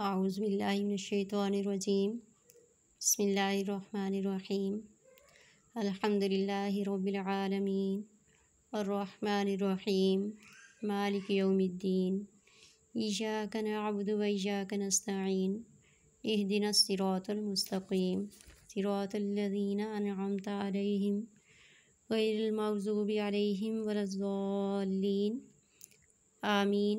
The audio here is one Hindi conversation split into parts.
الشيطان الرجيم بسم الله الرحمن الرحيم الحمد العالمين الرحمن الرحيم مالك يوم الدين إياك نعبد وإياك نستعين اهدنا الصراط المستقيم صراط الذين أنعمت عليهم غير المغضوب عليهم ولا الضالين آمين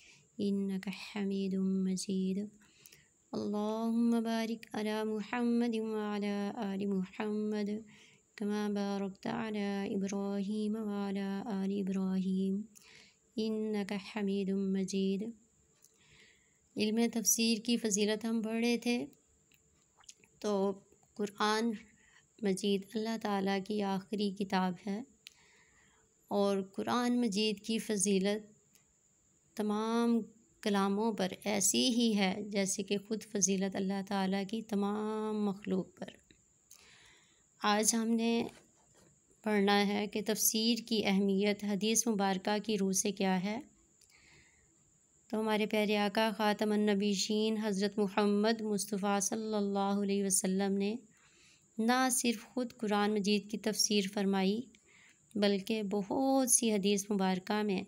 إنك حميد مجيد اللهم بارك على محمد وعلى آل محمد كما باركت على إبراهيم وعلى آل إبراهيم إنك حميد مجيد علم تفسير کی فضیلت ہم پڑھ رہے تھے تو قرآن مجید اللہ تعالیٰ کی آخری کتاب ہے اور قرآن مجید کی فضیلت तमाम कलामों पर ऐसी ही है जैसे कि ख़ुद फजीलत अल्लाह ताला की तमाम मखलूक पर आज हमने पढ़ना है कि तफसीर की अहमियत हदीस मुबारक की रूह से क्या है तो हमारे प्यारे आका ख़ातम नबीशीन हज़रत मुहम्मद मुस्तफ़ा सल्लल्लाहु अलैहि वसल्लम ने ना सिर्फ ख़ुद कुरान मजीद की तफसीर फरमाई बल्कि बहुत सी हदीस मुबारक में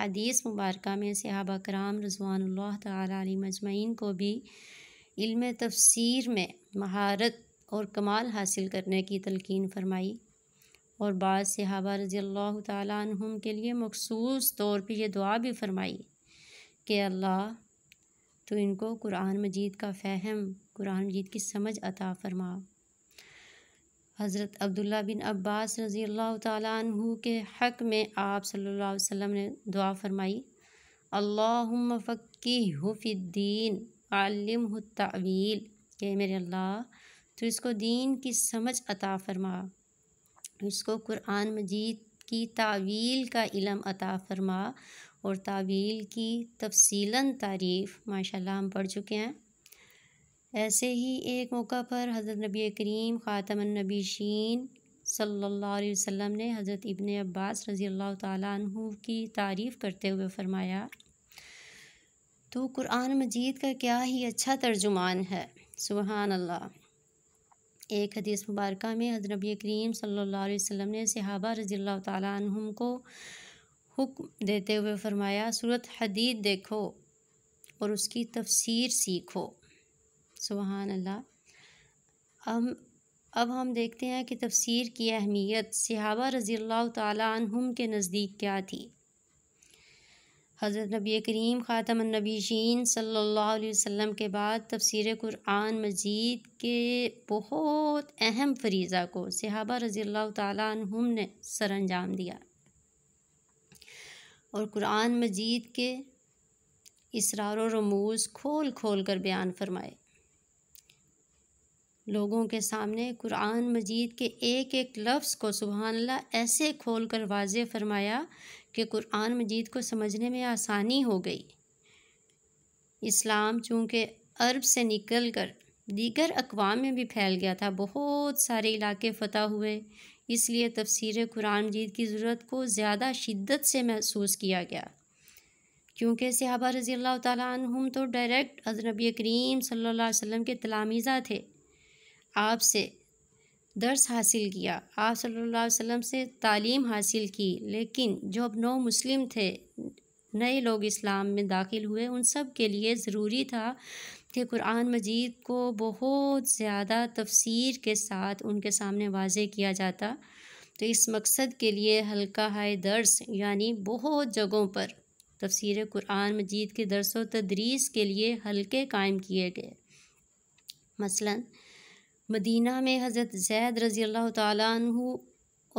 अदीस मुबारक में सहाब कराम रजवानल तली मजमैन को भी इल्म तफसीर में महारत और कमाल हासिल करने की तलकिन फरमाई और बाद सहाबा रज़ी तुम के लिए मखसूस तौर पर यह दुआ भी फरमाई कि अल्लाह तो इनको कुरान मजीद का फ़हम कुरान मजीद की समझ अता फरमा हज़रत अब्दुल्ला बिन अब्बास रज़ी अल्लाह तु के हक़ में आप सल्लल्लाहु अलैहि वसल्लम ने दुआ फरमाई अल्लाहुम फ़क्की आलम तवील तावील के मेरे अल्लाह तो इसको दीन की समझ अता फरमा इसको कुरान मजीद की तावील का इलम अता फरमा और तावील की तफसीला तारीफ़ माशाल्लाह हम पढ़ चुके हैं ऐसे ही एक मौका पर हज़रत नबी करीम ख़ातमनबीशीन सल्लल्लाहु अलैहि वसल्लम ने हज़रत इबन अब्बास रज़ी अल्लाह तु की तारीफ़ करते हुए फ़रमाया तो कुरान मजीद का क्या ही अच्छा तर्जुमान है सुबहान अल्लाह एक हदीस मुबारक में हजर नबी करीम सल्लल्लाहु अलैहि वसल्लम ने सिहाबा रज़ी अल्लाह तुम को हुक्म देते हुए फ़रमाया सूरत हदीद देखो और उसकी तफसीर सीखो सुबहान अल्लाह हम अब हम देखते हैं कि तफसीर की अहमियत सिहाबा रज़ी तुम के नज़दीक क्या थी हज़रत नबी करीम ख़ातमनबीन सल्ला वसम के बाद तफसर कुरान मजीद के बहुत अहम फरीज़ा को सिहाबा रज़ी तुम ने सर अंजाम दिया और कुरान मजीद के इसरार रमूज़ खोल खोल कर बयान फरमाए लोगों के सामने कुरान मजीद के एक एक लफ्ज़ को सुबहानला ऐसे खोल कर वाज फरमाया कि कुरान मजीद को समझने में आसानी हो गई इस्लाम चूँकि अरब से निकल कर दीगर अकवाम में भी फैल गया था बहुत सारे इलाके फतह हुए इसलिए तफसीर कुरान मजीद की ज़रूरत को ज़्यादा शिद्दत से महसूस किया गया क्योंकि सहाबा रज़ी अल्लाह तुम तो डायरेक्ट अजनबी करीम सल्ला वसम के तलामीज़ा थे आपसे दर्स हासिल किया आप सल्लल्लाहु अलैहि वसल्लम से तालीम हासिल की लेकिन जो अब नौ मुस्लिम थे नए लोग इस्लाम में दाखिल हुए उन सब के लिए ज़रूरी था कि कुरान मजीद को बहुत ज़्यादा तफसीर के साथ उनके सामने वाजे किया जाता तो इस मकसद के लिए हल्का हाय दर्स यानी बहुत जगहों पर तफसीर कुरान मजीद के दरस व तदरीस के लिए हल्के कायम किए गए मसलन मदीना में हज़रत जैद रज़ी अल्लाह तु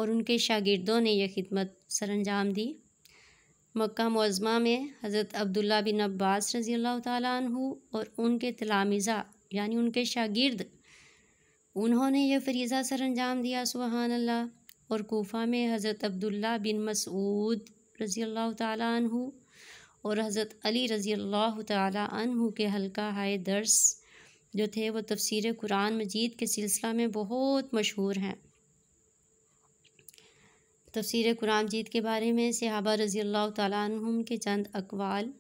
और उनके शागिर्दों ने यह खिदमत सर अंजाम दी मक्का मज़मा में हज़रत अब्दुल्ला बिन अब्बास रज़ी अल्लाह तु और उनके तलामीज़ा यानी उनके शागिर्द उन्होंने यह फरीज़ा सर अंजाम दिया सुबहान अल्लाह और कोफ़ा में हज़रत अब्दुल्ला बिन मसूद रज़ी अल्लाह तु और हज़रत अली रज़ी अल्लाह तु के हल्का हाय दर्स जो थे वो तफसीर कुरान मजीद के सिलसिला में बहुत मशहूर हैं तफसीर कुरान मजीद के बारे में सहाबा रज़ी अल्लाह तुम के चंद अकवाल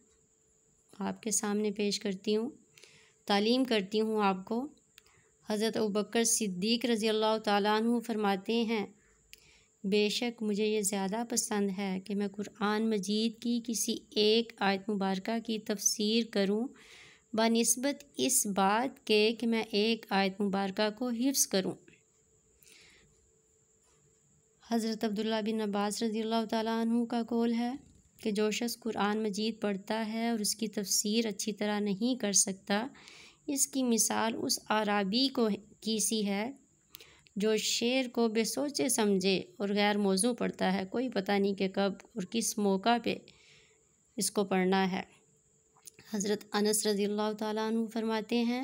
आपके सामने पेश करती हूँ तालीम करती हूँ आपको हज़रत बकर सिद्दीक रज़ी अल्लाह तुम फरमाते हैं बेशक मुझे ये ज़्यादा पसंद है कि मैं कुरान मजीद की किसी एक आयत मुबारक की तफसीर करूँ बनस्बत इस बात के कि मैं एक आयत मुबारक को हिफ्स करूँ हज़रत अब्दुल्ला बिन अब्बास रज़ी अल्लाह तु का कौल है कि जो शख्स कुरान मजीद पढ़ता है और उसकी तफसीर अच्छी तरह नहीं कर सकता इसकी मिसाल उस आराबी को की सी है जो शेर को बेसोचे समझे और गैर मौजू पढ़ता है कोई पता नहीं कि कब और किस मौका पे इसको पढ़ना है हज़रत अनस रज़ी तु फरमाते हैं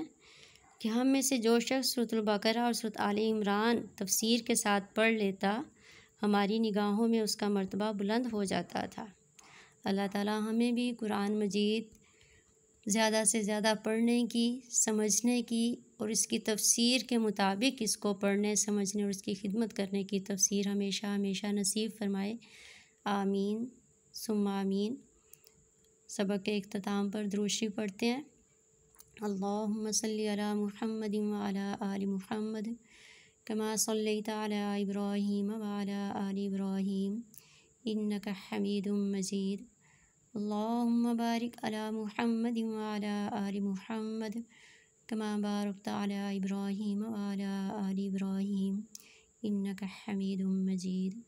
कि हम में से जो शख्स बकरा और सूरत आल इमरान तफसीर के साथ पढ़ लेता हमारी निगाहों में उसका मर्तबा बुलंद हो जाता था अल्लाह ताला हमें भी कुरान मजीद ज़्यादा से ज़्यादा पढ़ने की समझने की और इसकी तफसीर के मुताबिक इसको पढ़ने समझने और इसकी खिदमत करने की तफसीर हमेशा हमेशा नसीब फरमाए आमीन सुम आमीन सबक के अख्ताम पर द्रोशी पढ़ते हैं अल्लाम सल्ला महमद आल महमद कमा सल्ला इब्राहीम वाला आल इब्राहीम इन्नक हमीद मजीद अल्लाम महमद आल महमद कमा बारक अला वाला आल इब्राहीम इन्नक हमीद मजीद